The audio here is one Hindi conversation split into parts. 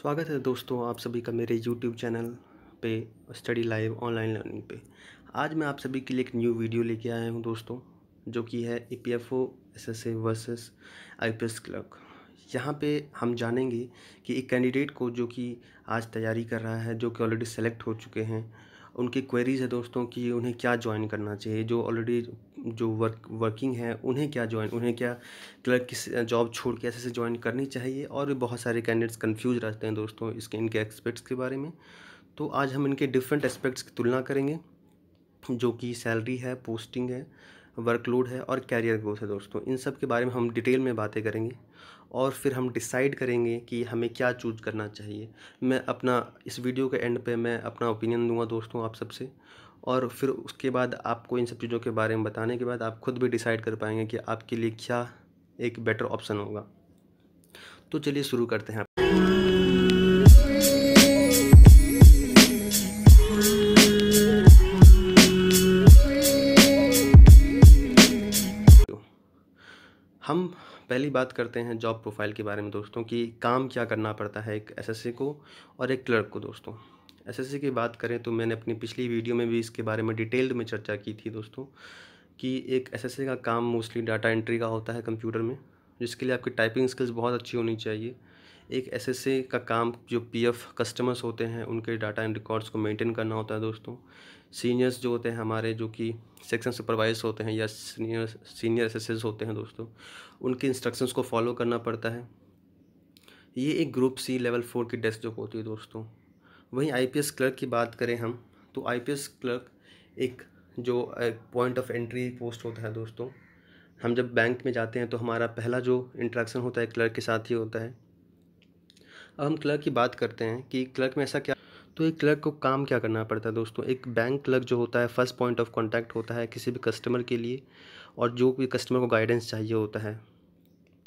स्वागत है दोस्तों आप सभी का मेरे YouTube चैनल पे स्टडी लाइव ऑनलाइन लर्निंग पे आज मैं आप सभी के लिए एक न्यू वीडियो लेके आया हूँ दोस्तों जो कि है E P F O S S A versus I P S clerk यहाँ पर हम जानेंगे कि एक कैंडिडेट को जो कि आज तैयारी कर रहा है जो कि ऑलरेडी सेलेक्ट हो चुके हैं उनकी क्वेरीज़ है दोस्तों कि उन्हें क्या ज्वाइन करना चाहिए जो ऑलरेडी जो वर्क वर्किंग है उन्हें क्या ज्वाइन उन्हें क्या क्लर्क मतलब किस जॉब छोड़ के ऐसे से ज्वाइन करनी चाहिए और भी बहुत सारे कैंडिडेट्स कन्फ्यूज रहते हैं दोस्तों इसके इनके एक्सपेक्ट्स के बारे में तो आज हम इनके डिफरेंट एस्पेक्ट्स की तुलना करेंगे जो कि सैलरी है पोस्टिंग है वर्कलोड है और कैरियर ग्रोथ है दोस्तों इन सब के बारे में हम डिटेल में बातें करेंगे और फिर हम डिसाइड करेंगे कि हमें क्या चूज करना चाहिए मैं अपना इस वीडियो के एंड पे मैं अपना ओपिनियन दूंगा दोस्तों आप सबसे और फिर उसके बाद आपको इन सब चीज़ों के बारे में बताने के बाद आप खुद भी डिसाइड कर पाएंगे कि आपके लिए क्या एक बेटर ऑप्शन होगा तो चलिए शुरू करते हैं हम पहली बात करते हैं जॉब प्रोफाइल के बारे में दोस्तों कि काम क्या करना पड़ता है एक एसएससी को और एक क्लर्क को दोस्तों एसएससी की बात करें तो मैंने अपनी पिछली वीडियो में भी इसके बारे में डिटेल्ड में चर्चा की थी दोस्तों कि एक एसएससी का काम मोस्टली डाटा एंट्री का होता है कंप्यूटर में जिसके लिए आपकी टाइपिंग स्किल्स बहुत अच्छी होनी चाहिए एक एस का काम जो पी कस्टमर्स होते हैं उनके डाटा एंड रिकॉर्ड्स को मेनटेन करना होता है दोस्तों सीनियर्स जो होते हैं हमारे जो कि सेक्शन सुपरवाइज होते हैं या सीनियर सीनियर एस होते हैं दोस्तों उनके इंस्ट्रक्शंस को फॉलो करना पड़ता है ये एक ग्रुप सी लेवल फोर की डेस्क जॉब होती है दोस्तों वहीं आईपीएस क्लर्क की बात करें हम तो आईपीएस क्लर्क एक जो पॉइंट ऑफ एंट्री पोस्ट होता है दोस्तों हम जब बैंक में जाते हैं तो हमारा पहला जो इंट्रैक्शन होता है क्लर्क के साथ ही होता है अब हम क्लर्क की बात करते हैं कि क्लर्क में ऐसा क्या तो एक क्लर्क को काम क्या करना पड़ता है दोस्तों एक बैंक क्लर्क जो होता है फर्स्ट पॉइंट ऑफ कॉन्टैक्ट होता है किसी भी कस्टमर के लिए और जो भी कस्टमर को गाइडेंस चाहिए होता है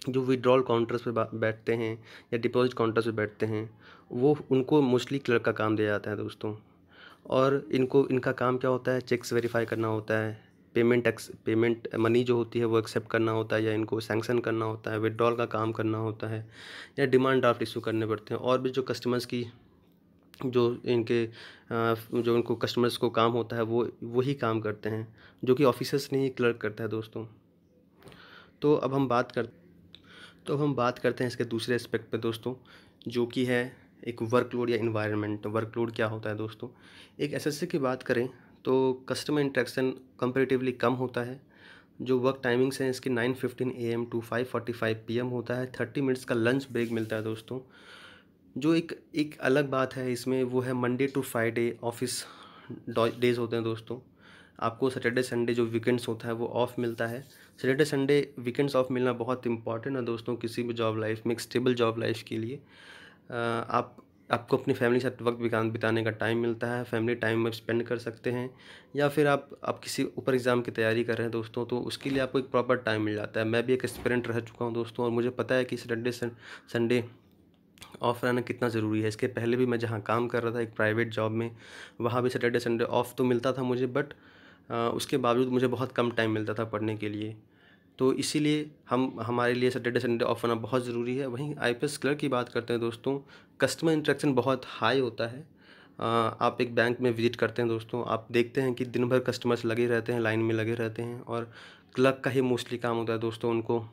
जो विड्रॉल काउंटर्स पे बैठते हैं या डिपॉजिट काउंटर्स पे बैठते हैं वो उनको मोस्टली क्लर्क का काम दिया जाता है दोस्तों और इनको इनका काम क्या होता है चेक्स वेरीफाई करना होता है पेमेंट एक्स पेमेंट मनी जो होती है वो एक्सेप्ट करना होता है या इनको सैंक्शन करना होता है विड्रॉल का काम करना होता है या डिमांड ड्राफ्ट इशू करने पड़ते हैं और भी जो कस्टमर्स की जो इनके जो इनको कस्टमर्स को काम होता है वो वही काम करते हैं जो कि ऑफिसर्स नहीं क्लर्क करता है दोस्तों तो अब हम बात करते तो अब हम बात करते हैं इसके दूसरे एस्पेक्ट पे दोस्तों जो कि है एक वर्कलोड या इन्वायरमेंट वर्कलोड तो क्या होता है दोस्तों एक एसएससी की बात करें तो कस्टमर इंट्रैक्शन कंपेरेटिवली कम होता है जो वर्क टाइमिंग्स हैं इसकी nine fifteen A M to five forty five P M होता है थर्टी मिनट्स का लंच ब्रेक मिलता है दोस्तों जो एक एक अलग बात है इसमें वो है Monday to Friday office days होते हैं दोस्तों आपको सैटरडे संडे जो वीकेंड्स होता है वो ऑफ मिलता है सैटरडे संडे वीकेंड्स ऑफ मिलना बहुत इंपॉर्टेंट है दोस्तों किसी भी जॉब लाइफ में स्टेबल जॉब लाइफ के लिए आप आपको अपनी फैमिली के साथ वक्त बिताने का टाइम मिलता है फैमिली टाइम में स्पेंड कर सकते हैं या फिर आप आप किसी ऊपर एग्ज़ाम की तैयारी कर रहे हैं दोस्तों तो उसके लिए आपको एक प्रॉपर टाइम मिल जाता है मैं भी एक एक्सपेरेंट रह चुका हूँ दोस्तों और मुझे पता है कि सैटरडे संडे ऑफ रहना कितना ज़रूरी है इसके पहले भी मैं जहाँ काम कर रहा था एक प्राइवेट जॉब में वहाँ भी सैटरडे संडे ऑफ तो मिलता था मुझे बट उसके बावजूद मुझे बहुत कम टाइम मिलता था पढ़ने के लिए तो इसीलिए हम हमारे लिए सैटरडे संडे ऑफ होना बहुत ज़रूरी है वहीं आई पी क्लर्क की बात करते हैं दोस्तों कस्टमर इंट्रैक्शन बहुत हाई होता है आप एक बैंक में विज़िट करते हैं दोस्तों आप देखते हैं कि दिन भर कस्टमर्स लगे रहते हैं लाइन में लगे रहते हैं और क्लर्क का ही मोस्टली काम होता है दोस्तों उनको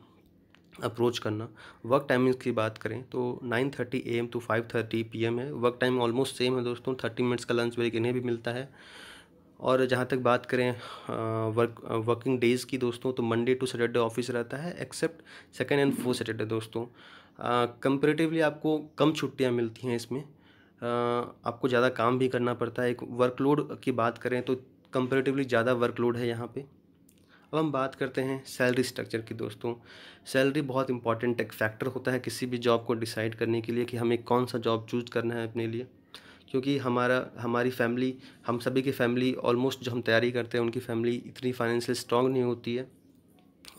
अप्रोच करना वर्क टाइमिंग की बात करें तो nine thirty A M to five thirty P M है वर्क टाइम ऑलमोस्ट सेम है दोस्तों थर्टी मिनट्स का लंच ब्रेक इन्हें भी मिलता है और जहाँ तक बात करें वर्क वर्किंग डेज़ की दोस्तों तो मंडे टू सैटरडे ऑफिस रहता है except second and fourth Saturday दोस्तों कंपेरेटिवली आपको कम छुट्टियाँ मिलती हैं इसमें आ, आपको ज़्यादा काम भी करना पड़ता है एक वर्कलोड की बात करें तो कंपेरेटिवली ज़्यादा वर्कलोड है यहाँ पे अब हम बात करते हैं सैलरी स्ट्रक्चर की दोस्तों सैलरी बहुत इंपॉर्टेंट एक फैक्टर होता है किसी भी जॉब को डिसाइड करने के लिए कि हमें कौन सा जॉब चूज करना है अपने लिए क्योंकि हमारा हमारी फैमिली हम सभी की फैमिली ऑलमोस्ट जो हम तैयारी करते हैं उनकी फैमिली इतनी फाइनेंशियल स्ट्रांग नहीं होती है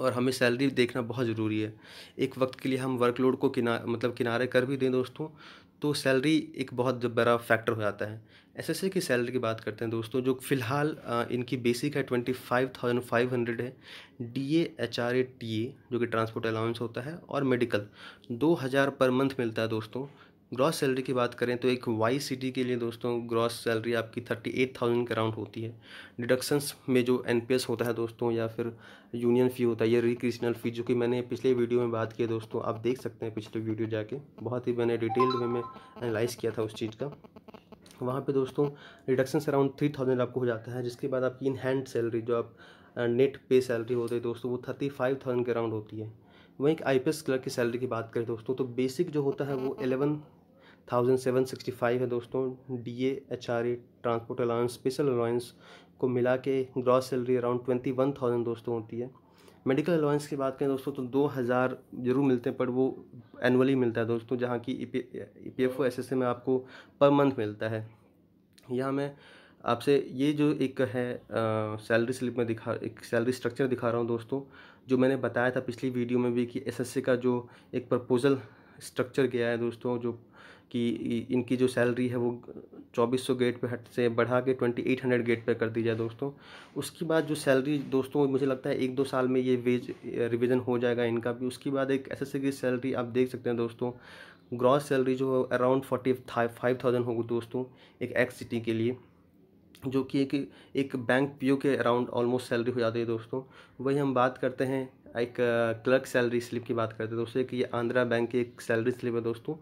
और हमें सैलरी देखना बहुत ज़रूरी है एक वक्त के लिए हम वर्कलोड को किना मतलब किनारे कर भी दें दोस्तों तो सैलरी एक बहुत बड़ा फैक्टर हो जाता है एस की सैलरी की बात करते हैं दोस्तों जो फिलहाल इनकी बेसिक है twenty five thousand five hundred है D A H R A T A जो कि ट्रांसपोर्ट अलाउंस होता है और मेडिकल दो हज़ार पर मंथ मिलता है दोस्तों ग्रॉस सैलरी की बात करें तो एक वाई सिटी के लिए दोस्तों ग्रॉस सैलरी आपकी थर्टी एट थाउजेंड के अराउंड होती है डिडक्शंस में जो एन होता है दोस्तों या फिर यूनियन फ़ी होता है या रिक्रिशनल फ़ी जो कि मैंने पिछले वीडियो में बात की है दोस्तों आप देख सकते हैं पिछले वीडियो जाके बहुत ही मैंने डिटेल्ड में एनालाइज़ किया था उस चीज़ का वहाँ पर दोस्तों रिडक्शन अराउंड थ्री थाउजेंड आपको हो जाता है जिसके बाद आपकी इन हैंड सैलरी जो आप नेट पे सैलरी होती है दोस्तों वो थर्टी फाइव थाउजेंड के अराउंड होती है वहीं एक आई क्लर्क की सैलरी की बात करें दोस्तों तो बेसिक जो होता है वो eleven thousand seven sixty five है दोस्तों D H R A transport allowance special allowance को मिला के gross salary around twenty one thousand दोस्तों होती है मेडिकल अलाउंस की बात करें दोस्तों तो दो हज़ार जरूर मिलते हैं पर वो एनुअली मिलता है दोस्तों जहाँ की E P F O S S A में आपको पर मंथ मिलता है यहाँ मैं आपसे ये जो एक है सैलरी स्लिप में दिखा एक सैलरी स्ट्रक्चर दिखा रहा हूँ दोस्तों जो मैंने बताया था पिछली वीडियो में भी कि एस एस ए का जो एक प्रपोज़ल स्ट्रक्चर गया है दोस्तों जो कि इनकी जो सैलरी है वो 2400 गेट पे हट से बढ़ा के 2800 गेट पे कर दी जाए दोस्तों उसके बाद जो सैलरी दोस्तों मुझे लगता है एक दो साल में ये वेज रिविज़न हो जाएगा इनका भी उसके बाद एक एस की सैलरी आप देख सकते हैं दोस्तों ग्रॉस सैलरी जो अराउंड फोर्टी फाइव थाउजेंड होगी दोस्तों एक एक्स सिटी के लिए जो कि एक एक बैंक पीओ के अराउंड ऑलमोस्ट सैलरी हो जाती है दोस्तों वही हम बात करते हैं एक क्लर्क सैलरी स्लिप की बात करते हैं दोस्तों कि ये आंध्रा बैंक की एक सैलरी स्लिप है दोस्तों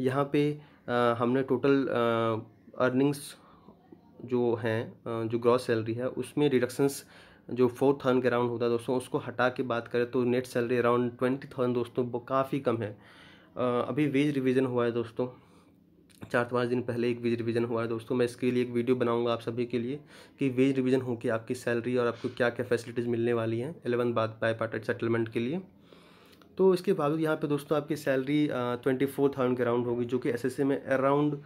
यहाँ पे हमने टोटल अर्निंग्स जो हैं जो ग्रॉस सैलरी है उसमें रिडक्शंस जो फोर थाउजेंड के अराउंड होता है दोस्तों उसको हटा के बात करें तो net salary around twenty thousand दोस्तों काफ़ी कम है अभी वेज रिवीजन हुआ है दोस्तों चार पाँच दिन पहले एक वेज रिवीजन हुआ है दोस्तों मैं इसके लिए एक वीडियो बनाऊंगा आप सभी के लिए कि वेज रिवीजन होकर आपकी सैलरी और आपको क्या क्या फैसिलिटीज़ मिलने वाली हैं एलेवन बाद बाय पार्टेड सेटलमेंट के लिए तो इसके बावजूद यहाँ पे दोस्तों आपकी सैलरी ट्वेंटी फोर थाउजेंड के अराउंड होगी जो कि एस में अराउंड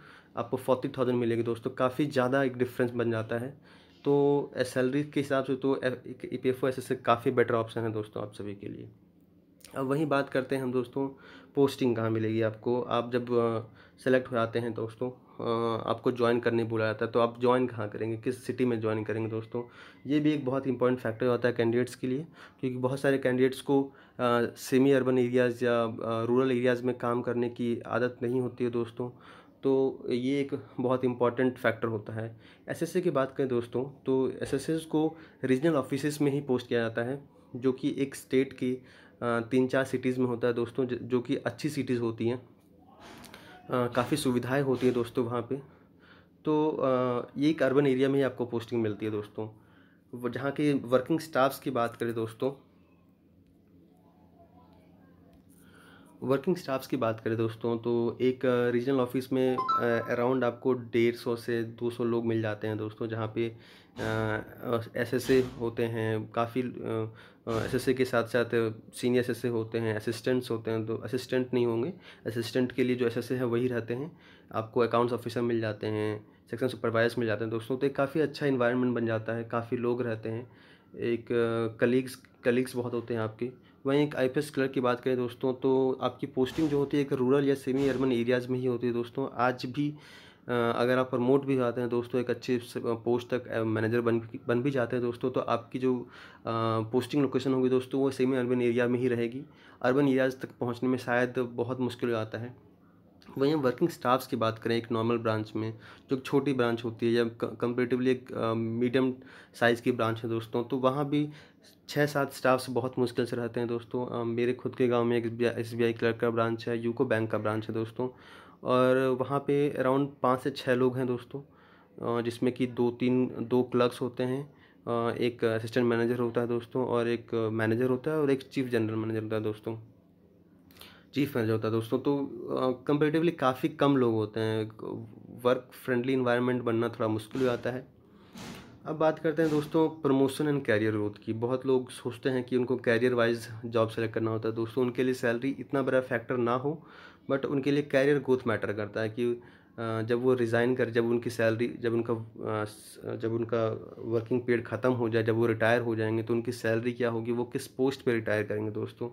आपको फोर्टी थाउजेंड मिलेगी दोस्तों काफ़ी ज़्यादा एक डिफरेंस बन जाता है तो सैलरी के हिसाब से तो E P F O S काफ़ी बेटर ऑप्शन है दोस्तों आप सभी के लिए अब वहीं बात करते हैं हम दोस्तों पोस्टिंग कहाँ मिलेगी आपको आप जब सेलेक्ट हो जाते हैं दोस्तों आपको ज्वाइन करने बोला जाता है तो आप ज्वाइन कहाँ करेंगे किस सिटी में ज्वाइन करेंगे दोस्तों ये भी एक बहुत इंपॉर्टेंट फैक्टर होता है कैंडिडेट्स के लिए क्योंकि बहुत सारे कैंडिडेट्स को सेमी अर्बन एरियाज़ या रूरल एरियाज़ में काम करने की आदत नहीं होती है दोस्तों तो ये एक बहुत इंपॉर्टेंट फैक्टर होता है एस की बात करें दोस्तों तो एस को रीजनल ऑफिस में ही पोस्ट किया जाता है जो कि एक स्टेट की तीन चार सिटीज़ में होता है दोस्तों जो कि अच्छी सिटीज़ होती हैं काफ़ी सुविधाएं होती हैं दोस्तों वहाँ पे तो ये एक अर्बन एरिया में ही आपको पोस्टिंग मिलती है दोस्तों जहाँ के वर्किंग स्टाफ्स की बात करें दोस्तों वर्किंग स्टाफ्स की बात करें दोस्तों तो एक रीजनल ऑफिस में अराउंड आपको डेढ़ सौ से दो सौ लोग मिल जाते हैं दोस्तों जहाँ पे एस एस ए होते हैं काफ़ी एस एस ए के साथ साथ सीनियर एस होते हैं असिस्टेंट्स होते हैं तो असिस्टेंट नहीं होंगे असिस्टेंट के लिए जो एस एस ए है वही रहते हैं आपको अकाउंट्स ऑफिसर मिल जाते हैं सेक्शन सुपरवाइजर मिल जाते हैं दोस्तों तो एक काफ़ी अच्छा इन्वायरमेंट बन जाता है काफ़ी लोग रहते हैं एक कलीग्स कलीग्स बहुत होते हैं आपके वहीं एक आई क्लर्क की बात करें दोस्तों तो आपकी पोस्टिंग जो होती है एक रूरल या सेमी अर्बन एरियाज़ में ही होती है दोस्तों आज भी अगर आप प्रमोट भी जाते हैं दोस्तों एक अच्छे पोस्ट तक मैनेजर बन बन भी जाते हैं दोस्तों तो आपकी जो पोस्टिंग लोकेशन होगी दोस्तों वो सेमी अर्बन एरिया में ही रहेगी अर्बन एरियाज़ तक पहुंचने में शायद बहुत मुश्किल हो जाता है वहीं वर्किंग स्टाफ्स की बात करें एक नॉर्मल ब्रांच में जो छोटी ब्रांच होती है या कंपेरेटिवली एक मीडियम साइज़ की ब्रांच है दोस्तों तो वहाँ भी छः सात स्टाफ्स बहुत मुश्किल से रहते हैं दोस्तों आ, मेरे खुद के गांव में एक एस बी आई क्लर्क का ब्रांच है यूको बैंक का ब्रांच है दोस्तों और वहाँ पर अराउंड पाँच से छः लोग हैं दोस्तों जिसमें कि दो तीन दो क्लर्क्स होते हैं एक असिस्टेंट मैनेजर होता है दोस्तों और एक मैनेजर होता है और एक चीफ जनरल मैनेजर होता है दोस्तों चीफ मैनेजर होता है दोस्तों तो कंपेरेटिवली काफ़ी कम लोग होते हैं वर्क फ्रेंडली इन्वायरमेंट बनना थोड़ा मुश्किल हो जाता है अब बात करते हैं दोस्तों प्रमोशन एंड कैरियर ग्रोथ की बहुत लोग सोचते हैं कि उनको कैरियर वाइज जॉब सेलेक्ट करना होता है दोस्तों उनके लिए सैलरी इतना बड़ा फैक्टर ना हो बट उनके लिए कैरियर ग्रोथ मैटर करता है कि जब वो रिज़ाइन कर जब उनकी सैलरी जब उनका जब उनका वर्किंग पीरियड ख़त्म हो जाए जब वो रिटायर हो जाएंगे तो उनकी सैलरी क्या होगी वो किस पोस्ट पे रिटायर करेंगे दोस्तों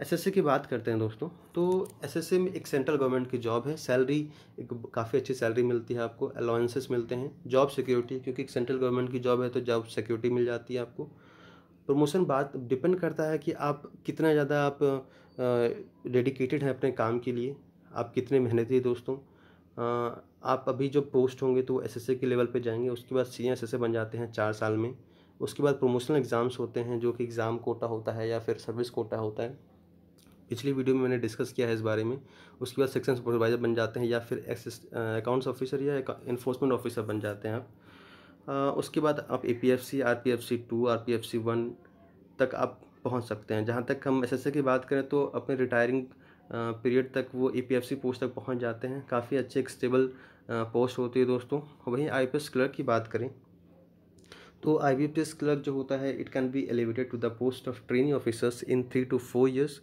एसएससी की बात करते हैं दोस्तों तो एसएससी में एक सेंट्रल गवर्नमेंट की जॉब है सैलरी एक काफ़ी अच्छी सैलरी मिलती है आपको अलाउंसेस मिलते हैं जॉब सिक्योरिटी क्योंकि एक सेंट्रल गवर्नमेंट की जॉब है तो जॉब सिक्योरिटी मिल जाती है आपको प्रमोशन बात डिपेंड करता है कि आप कितना ज़्यादा आप डेडिकेटेड हैं अपने काम के लिए आप कितने मेहनती दोस्तों आ, आप अभी जो पोस्ट होंगे तो एस के लेवल पर जाएंगे उसके बाद सी एस बन जाते हैं चार साल में उसके बाद प्रमोशनल एग्ज़ाम्स होते हैं जो कि एग्ज़ाम कोटा होता है या फिर सर्विस कोटा होता है पिछली वीडियो में मैंने डिस्कस किया है इस बारे में उसके बाद सेक्शन सुपरवाइज़र बन जाते हैं या फिर अकाउंट्स ऑफिसर या इन्फोर्समेंट ऑफिसर बन जाते हैं आप उसके बाद आप A P F C R P F C two R P F C one तक आप पहुंच सकते हैं जहां तक हम एस एस ए की बात करें तो अपने रिटायरिंग पीरियड तक वो A P F C post तक पहुँच जाते हैं काफ़ी अच्छे एक स्टेबल पोस्ट होती है दोस्तों वहीं आई पी एस क्लर्क की बात करें तो I B P S clerk जो होता है it can be elevated to the post of training officers in three to four years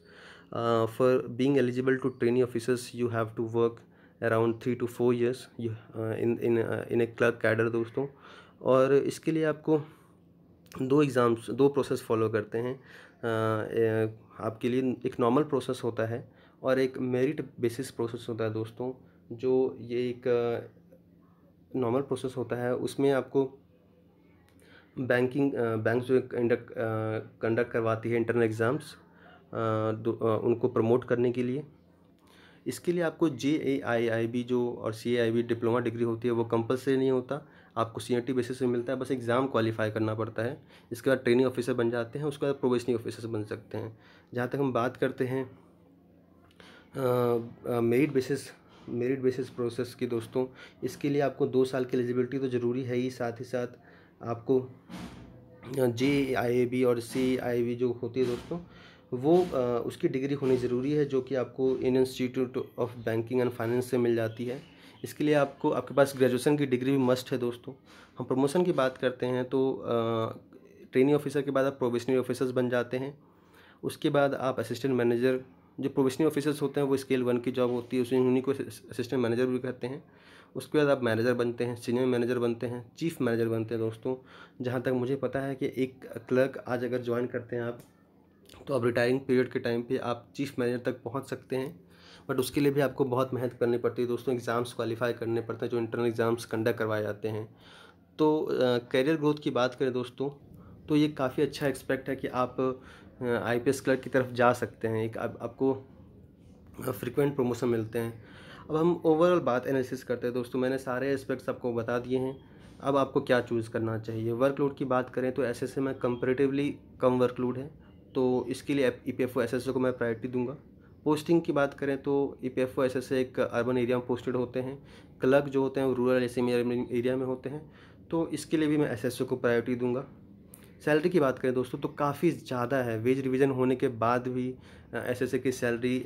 uh, for being eligible to trainee officers you have to work around three to four years in in in a clerk cadre दोस्तों और इसके लिए आपको दो एग्ज़ाम्स दो प्रोसेस फॉलो करते हैं uh, uh, आपके लिए एक नॉर्मल प्रोसेस होता है और एक मेरिट बेसिस प्रोसेस होता है दोस्तों जो ये एक नॉर्मल uh, प्रोसेस होता है उसमें आपको बैंकिंग बैंक uh, जो कंडक्ट कंडक्ट uh, करवाती है इंटरनल एग्ज़ाम्स उनको प्रमोट करने के लिए इसके लिए आपको जे ए आई आई बी जो और C A I B diploma degree होती है वो कंपलसरी नहीं होता आपको सी टी बेसिस में मिलता है बस एग्ज़ाम क्वालिफाई करना पड़ता है इसके बाद ट्रेनिंग ऑफिसर बन जाते हैं उसके बाद प्रोवेशनिंग ऑफिसर बन सकते हैं जहाँ तक हम बात करते हैं merit basis merit basis process की दोस्तों इसके लिए आपको दो साल की एलिजिबिलिटी तो ज़रूरी है ही साथ ही साथ आपको जे आई ए बी और सी आई बी जो होती है दोस्तों वो आ, उसकी डिग्री होनी ज़रूरी है जो कि आपको इन institute of banking and finance से मिल जाती है इसके लिए आपको आपके पास ग्रेजुएसन की डिग्री भी मस्ट है दोस्तों हम प्रमोशन की बात करते हैं तो ट्रेनिंग ऑफिसर के बाद आप प्रोबेशनरी ऑफिसर्स बन जाते हैं उसके बाद आप असिस्टेंट मैनेजर जो प्रोबेशनरी ऑफिसर्स होते हैं वो स्केल वन की जॉब होती है उसी उन्हीं को असिस्टेंट मैनेजर भी कहते हैं उसके बाद आप मैनेजर बनते हैं सीनियर मैनेजर बनते हैं चीफ मैनेजर बनते हैं दोस्तों जहाँ तक मुझे पता है कि एक क्लर्क आज अगर ज्वाइन करते हैं आप तो अब रिटायरिंग पीरियड के टाइम पे आप चीफ मैनेजर तक पहुंच सकते हैं बट उसके लिए भी आपको बहुत मेहनत करनी पड़ती है दोस्तों एग्ज़ाम्स क्वालिफाई करने पड़ते हैं जो इंटरनल एग्ज़ाम्स कंडक्ट करवाए जाते हैं तो uh, ग्रोथ की बात करें दोस्तों तो ये काफ़ी अच्छा एक्सपेक्ट है कि आप आई पी क्लर्क की तरफ जा सकते हैं एक आप, आपको फ्रिक्वेंट प्रमोशन मिलते हैं अब हम ओवरऑल बात एनालिसिस करते हैं दोस्तों मैंने सारे एस्पेक्ट्स आपको बता दिए हैं अब आपको क्या चूज़ करना चाहिए वर्कलोड की बात करें तो ऐसे से में कंपेरेटिवली कम वर्कलोड है तो इसके लिए E P F O S S O को मैं प्रायोरिटी दूंगा पोस्टिंग की बात करें तो E P F O S S एक अर्बन एरिया में पोस्टेड होते हैं क्लर्क जो होते हैं वो रूरल ऐसे एरिया में होते हैं तो इसके लिए भी मैं एस एस ओ को प्रायोरिटी दूंगा सैलरी की बात करें दोस्तों तो काफ़ी ज़्यादा है वेज रिवीजन होने के बाद भी एस एस की सैलरी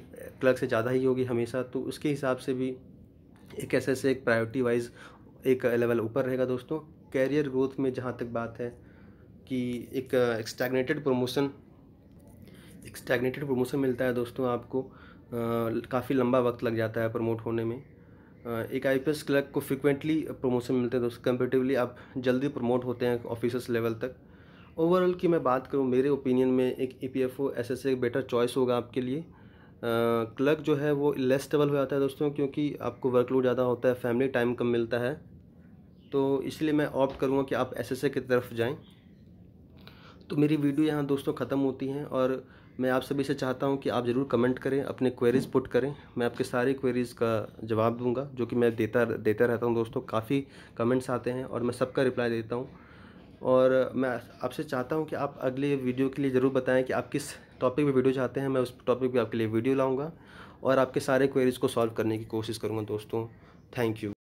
क्लर्क से ज़्यादा ही होगी हमेशा तो उसके हिसाब से भी एक एस एस एक प्रायोरिटी वाइज एक लेवल ऊपर रहेगा दोस्तों कैरियर ग्रोथ में जहाँ तक बात है कि एक स्टैग्नेटेड प्रमोशन एक स्टैगनेटेड प्रमोशन मिलता है दोस्तों आपको काफ़ी लंबा वक्त लग जाता है प्रमोट होने में एक आई क्लर्क को फ्रिक्वेंटली प्रमोशन मिलते हैं दोस्तों कंपेटिवली आप जल्दी प्रमोट होते हैं ऑफिसर्स लेवल तक ओवरऑल की मैं बात करूँ मेरे ओपिनियन में एक E P F O S S एक बेटर चॉइस होगा आपके लिए क्लर्क जो है वो लेस स्टेबल हो जाता है दोस्तों क्योंकि आपको वर्कलोड ज़्यादा होता है फैमिली टाइम कम मिलता है तो इसलिए मैं ऑप्ट करूँगा कि आप एस एस की तरफ जाएँ तो मेरी वीडियो यहाँ दोस्तों ख़त्म होती हैं और मैं आप सभी से चाहता हूँ कि आप ज़रूर कमेंट करें अपने क्वेरीज़ पुट करें मैं आपके सारी क्वेरीज़ का जवाब दूंगा जो कि मैं देता देता रहता हूँ दोस्तों काफ़ी कमेंट्स आते हैं और मैं सबका रिप्लाई देता हूँ और मैं आपसे चाहता हूँ कि आप अगले वीडियो के लिए ज़रूर बताएं कि आप किस टॉपिक पर वीडियो चाहते हैं मैं उस टॉपिक पर आपके लिए वीडियो लाऊँगा और आपके सारे क्वेरीज़ को सॉल्व करने की कोशिश करूँगा दोस्तों थैंक यू